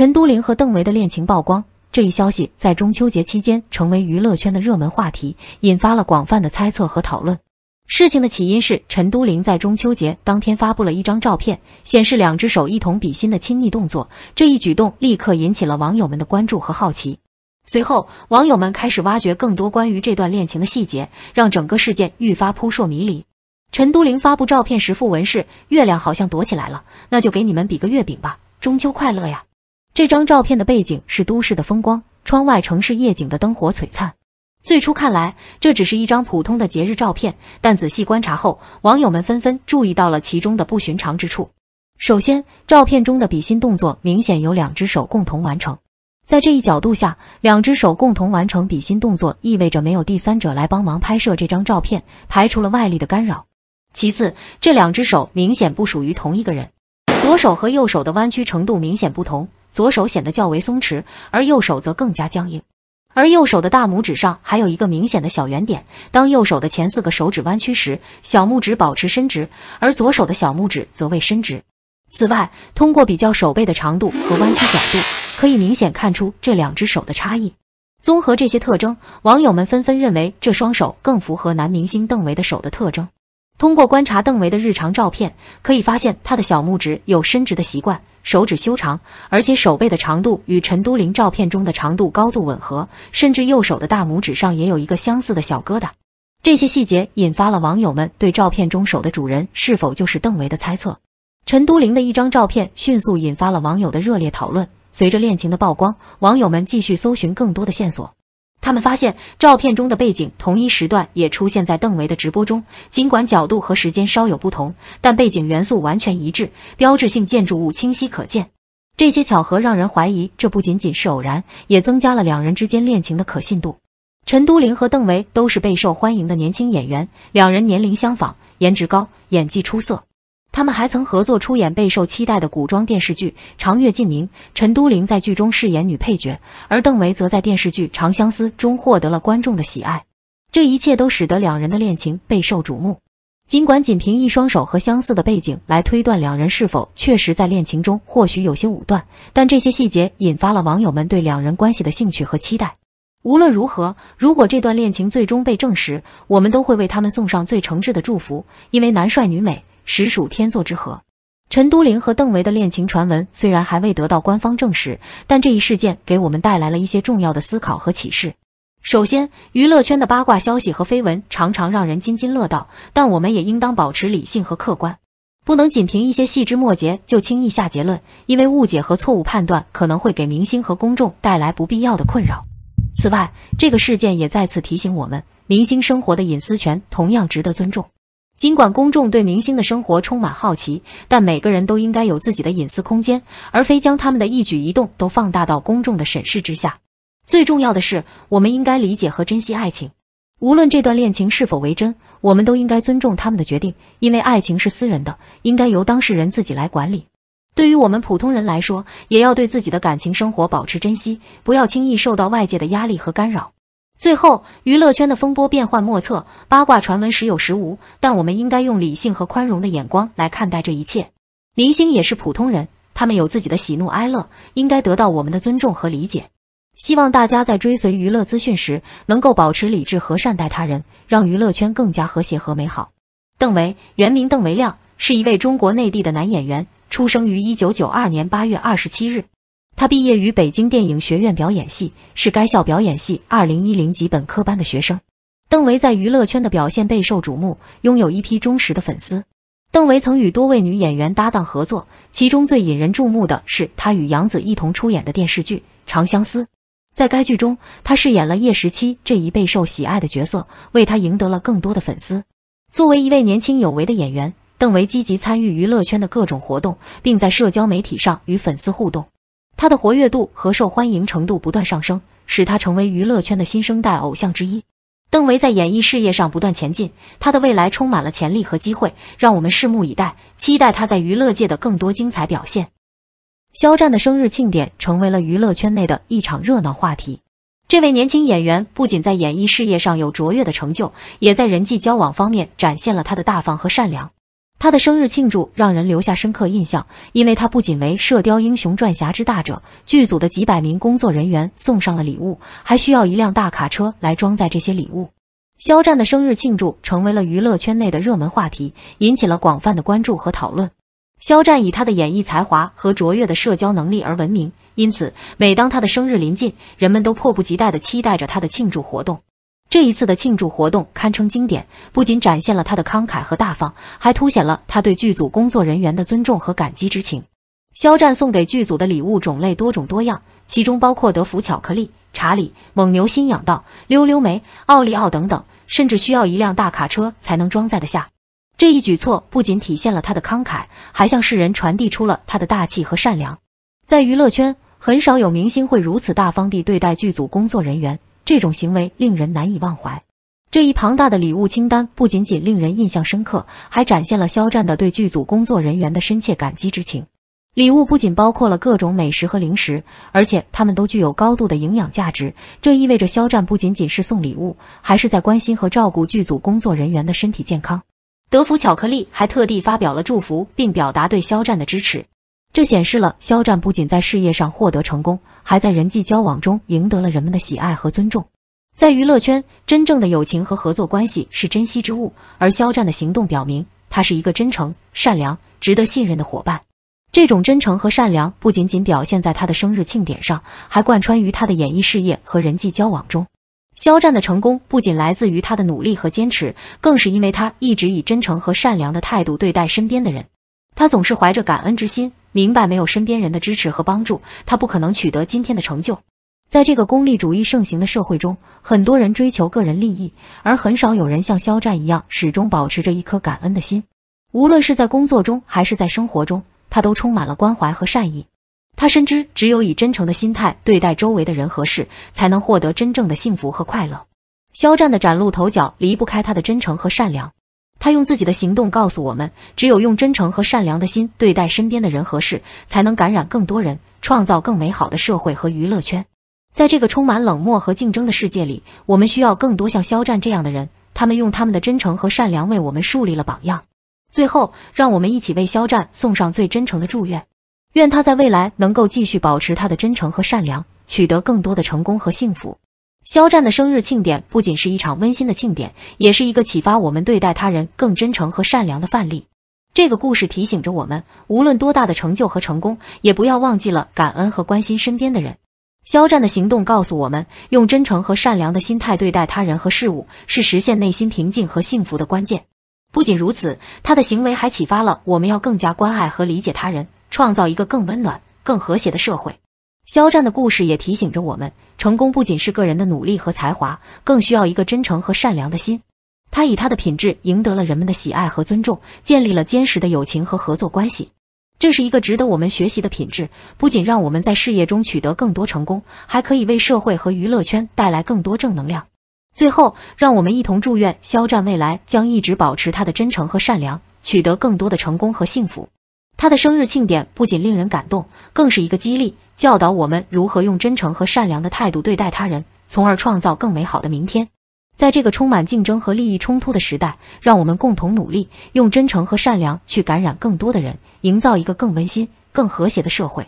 陈都灵和邓为的恋情曝光这一消息在中秋节期间成为娱乐圈的热门话题，引发了广泛的猜测和讨论。事情的起因是陈都灵在中秋节当天发布了一张照片，显示两只手一同比心的亲密动作。这一举动立刻引起了网友们的关注和好奇。随后，网友们开始挖掘更多关于这段恋情的细节，让整个事件愈发扑朔迷离。陈都灵发布照片时附文是：“月亮好像躲起来了，那就给你们比个月饼吧，中秋快乐呀！”这张照片的背景是都市的风光，窗外城市夜景的灯火璀璨。最初看来，这只是一张普通的节日照片，但仔细观察后，网友们纷纷注意到了其中的不寻常之处。首先，照片中的比心动作明显由两只手共同完成，在这一角度下，两只手共同完成比心动作，意味着没有第三者来帮忙拍摄这张照片，排除了外力的干扰。其次，这两只手明显不属于同一个人，左手和右手的弯曲程度明显不同。左手显得较为松弛，而右手则更加僵硬。而右手的大拇指上还有一个明显的小圆点。当右手的前四个手指弯曲时，小拇指保持伸直，而左手的小拇指则未伸直。此外，通过比较手背的长度和弯曲角度，可以明显看出这两只手的差异。综合这些特征，网友们纷纷认为这双手更符合男明星邓为的手的特征。通过观察邓为的日常照片，可以发现他的小拇指有伸直的习惯。手指修长，而且手背的长度与陈都灵照片中的长度高度吻合，甚至右手的大拇指上也有一个相似的小疙瘩。这些细节引发了网友们对照片中手的主人是否就是邓维的猜测。陈都灵的一张照片迅速引发了网友的热烈讨论。随着恋情的曝光，网友们继续搜寻更多的线索。他们发现，照片中的背景同一时段也出现在邓维的直播中，尽管角度和时间稍有不同，但背景元素完全一致，标志性建筑物清晰可见。这些巧合让人怀疑，这不仅仅是偶然，也增加了两人之间恋情的可信度。陈都灵和邓维都是备受欢迎的年轻演员，两人年龄相仿，颜值高，演技出色。他们还曾合作出演备受期待的古装电视剧《长月烬明》，陈都灵在剧中饰演女配角，而邓为则在电视剧《长相思》中获得了观众的喜爱。这一切都使得两人的恋情备受瞩目。尽管仅凭一双手和相似的背景来推断两人是否确实在恋情中，或许有些武断，但这些细节引发了网友们对两人关系的兴趣和期待。无论如何，如果这段恋情最终被证实，我们都会为他们送上最诚挚的祝福，因为男帅女美。实属天作之合。陈都灵和邓为的恋情传闻虽然还未得到官方证实，但这一事件给我们带来了一些重要的思考和启示。首先，娱乐圈的八卦消息和绯闻常常让人津津乐道，但我们也应当保持理性和客观，不能仅凭一些细枝末节就轻易下结论，因为误解和错误判断可能会给明星和公众带来不必要的困扰。此外，这个事件也再次提醒我们，明星生活的隐私权同样值得尊重。尽管公众对明星的生活充满好奇，但每个人都应该有自己的隐私空间，而非将他们的一举一动都放大到公众的审视之下。最重要的是，我们应该理解和珍惜爱情，无论这段恋情是否为真，我们都应该尊重他们的决定，因为爱情是私人的，应该由当事人自己来管理。对于我们普通人来说，也要对自己的感情生活保持珍惜，不要轻易受到外界的压力和干扰。最后，娱乐圈的风波变幻莫测，八卦传闻时有时无，但我们应该用理性和宽容的眼光来看待这一切。明星也是普通人，他们有自己的喜怒哀乐，应该得到我们的尊重和理解。希望大家在追随娱乐资讯时，能够保持理智和善待他人，让娱乐圈更加和谐和美好。邓为，原名邓为亮，是一位中国内地的男演员，出生于一九九二年八月二十七日。他毕业于北京电影学院表演系，是该校表演系二零一零级本科班的学生。邓维在娱乐圈的表现备受瞩目，拥有一批忠实的粉丝。邓维曾与多位女演员搭档合作，其中最引人注目的是他与杨紫一同出演的电视剧《长相思》。在该剧中，他饰演了叶十七这一备受喜爱的角色，为他赢得了更多的粉丝。作为一位年轻有为的演员，邓维积极参与娱乐圈的各种活动，并在社交媒体上与粉丝互动。他的活跃度和受欢迎程度不断上升，使他成为娱乐圈的新生代偶像之一。邓为在演艺事业上不断前进，他的未来充满了潜力和机会，让我们拭目以待，期待他在娱乐界的更多精彩表现。肖战的生日庆典成为了娱乐圈内的一场热闹话题。这位年轻演员不仅在演艺事业上有卓越的成就，也在人际交往方面展现了他的大方和善良。他的生日庆祝让人留下深刻印象，因为他不仅为《射雕英雄传侠之大者》剧组的几百名工作人员送上了礼物，还需要一辆大卡车来装载这些礼物。肖战的生日庆祝成为了娱乐圈内的热门话题，引起了广泛的关注和讨论。肖战以他的演艺才华和卓越的社交能力而闻名，因此每当他的生日临近，人们都迫不及待地期待着他的庆祝活动。这一次的庆祝活动堪称经典，不仅展现了他的慷慨和大方，还凸显了他对剧组工作人员的尊重和感激之情。肖战送给剧组的礼物种类多种多样，其中包括德芙巧克力、查理、蒙牛新养道、溜溜梅、奥利奥等等，甚至需要一辆大卡车才能装载得下。这一举措不仅体现了他的慷慨，还向世人传递出了他的大气和善良。在娱乐圈，很少有明星会如此大方地对待剧组工作人员。这种行为令人难以忘怀。这一庞大的礼物清单不仅仅令人印象深刻，还展现了肖战的对剧组工作人员的深切感激之情。礼物不仅包括了各种美食和零食，而且它们都具有高度的营养价值。这意味着肖战不仅仅是送礼物，还是在关心和照顾剧组工作人员的身体健康。德芙巧克力还特地发表了祝福，并表达对肖战的支持。这显示了肖战不仅在事业上获得成功。还在人际交往中赢得了人们的喜爱和尊重。在娱乐圈，真正的友情和合作关系是珍惜之物，而肖战的行动表明，他是一个真诚、善良、值得信任的伙伴。这种真诚和善良不仅仅表现在他的生日庆典上，还贯穿于他的演艺事业和人际交往中。肖战的成功不仅来自于他的努力和坚持，更是因为他一直以真诚和善良的态度对待身边的人。他总是怀着感恩之心。明白，没有身边人的支持和帮助，他不可能取得今天的成就。在这个功利主义盛行的社会中，很多人追求个人利益，而很少有人像肖战一样始终保持着一颗感恩的心。无论是在工作中还是在生活中，他都充满了关怀和善意。他深知，只有以真诚的心态对待周围的人和事，才能获得真正的幸福和快乐。肖战的崭露头角离不开他的真诚和善良。他用自己的行动告诉我们，只有用真诚和善良的心对待身边的人和事，才能感染更多人，创造更美好的社会和娱乐圈。在这个充满冷漠和竞争的世界里，我们需要更多像肖战这样的人，他们用他们的真诚和善良为我们树立了榜样。最后，让我们一起为肖战送上最真诚的祝愿，愿他在未来能够继续保持他的真诚和善良，取得更多的成功和幸福。肖战的生日庆典不仅是一场温馨的庆典，也是一个启发我们对待他人更真诚和善良的范例。这个故事提醒着我们，无论多大的成就和成功，也不要忘记了感恩和关心身边的人。肖战的行动告诉我们，用真诚和善良的心态对待他人和事物，是实现内心平静和幸福的关键。不仅如此，他的行为还启发了我们要更加关爱和理解他人，创造一个更温暖、更和谐的社会。肖战的故事也提醒着我们。成功不仅是个人的努力和才华，更需要一个真诚和善良的心。他以他的品质赢得了人们的喜爱和尊重，建立了坚实的友情和合作关系。这是一个值得我们学习的品质，不仅让我们在事业中取得更多成功，还可以为社会和娱乐圈带来更多正能量。最后，让我们一同祝愿肖战未来将一直保持他的真诚和善良，取得更多的成功和幸福。他的生日庆典不仅令人感动，更是一个激励。教导我们如何用真诚和善良的态度对待他人，从而创造更美好的明天。在这个充满竞争和利益冲突的时代，让我们共同努力，用真诚和善良去感染更多的人，营造一个更温馨、更和谐的社会。